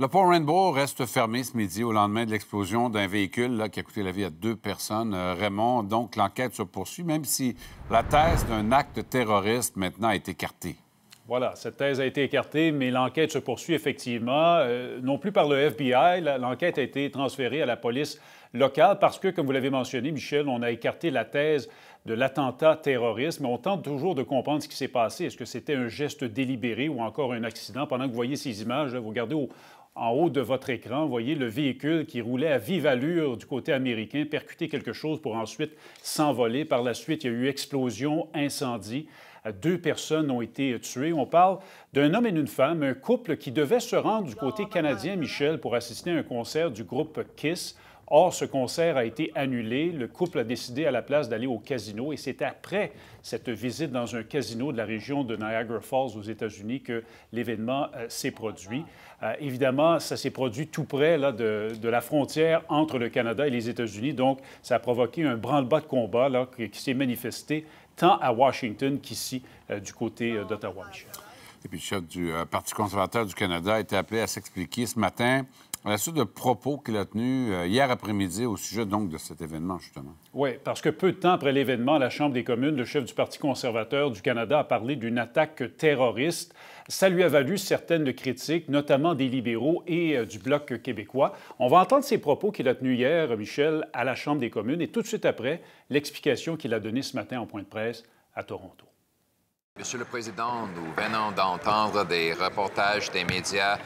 Le pont Rainbow reste fermé ce midi au lendemain de l'explosion d'un véhicule qui a coûté la vie à deux personnes. Euh, Raymond, donc l'enquête se poursuit, même si la thèse d'un acte terroriste maintenant est écartée. Voilà, cette thèse a été écartée, mais l'enquête se poursuit effectivement, euh, non plus par le FBI. L'enquête a été transférée à la police locale parce que, comme vous l'avez mentionné, Michel, on a écarté la thèse de l'attentat terroriste, mais on tente toujours de comprendre ce qui s'est passé. Est-ce que c'était un geste délibéré ou encore un accident? Pendant que vous voyez ces images, vous regardez au, en haut de votre écran, vous voyez le véhicule qui roulait à vive allure du côté américain, percuter quelque chose pour ensuite s'envoler. Par la suite, il y a eu explosion, incendie. Euh, deux personnes ont été tuées. On parle d'un homme et d'une femme, un couple qui devait se rendre du côté canadien, Michel, pour assister à un concert du groupe Kiss. Or, ce concert a été annulé. Le couple a décidé à la place d'aller au casino et c'est après cette visite dans un casino de la région de Niagara Falls aux États-Unis que l'événement euh, s'est produit. Euh, évidemment, ça s'est produit tout près là, de, la frontière entre le Canada et les États-Unis, donc ça a provoqué un branle-bas de combat qui, s'est manifesté tant à Washington qu'ici euh, du côté d'Ottawa. Et puis le chef du Parti conservateur du Canada a été appelé à s'expliquer ce matin à la suite de propos qu'il a tenus euh, hier après-midi au sujet donc de cet événement, justement. Oui, parce que peu de temps après l'événement, la Chambre des communes, le chef du Parti conservateur du Canada a parlé d'une attaque terroriste. Ça lui a valu certaines critiques, notamment des libéraux et euh, du Bloc québécois. On va entendre ses propos qu'il a tenus hier, Michel, à la Chambre des communes et tout de suite après, l'explication qu'il a donnée ce matin en point de presse à Toronto. Monsieur le Président, nous venons d'entendre des reportages des médias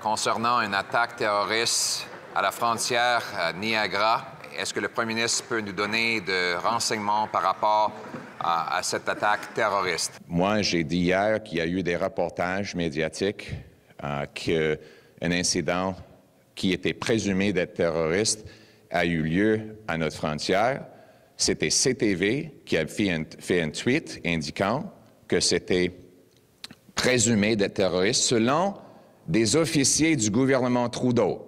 concernant une attaque terroriste à la frontière euh, Niagara. Est-ce que le premier ministre peut nous donner des renseignements par rapport à, cette attaque terroriste? Moi, j'ai dit hier qu'il y a eu des reportages médiatiques euh, qu'un incident qui était présumé d'être terroriste a eu lieu à notre frontière. C'était CTV qui a fait un, fait un tweet indiquant que c'était présumé d'être terroriste selon des officiers du gouvernement Trudeau.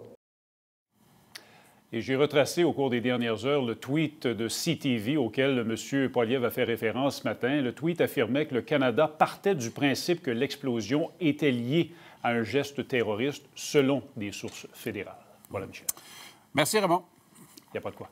Et j'ai retracé au cours des dernières heures le tweet de CTV auquel M. Poilier a fait référence ce matin. Le tweet affirmait que le Canada partait du principe que l'explosion était liée à un geste terroriste selon des sources fédérales. Voilà, Michel. Merci, Raymond. Il n'y a pas de quoi.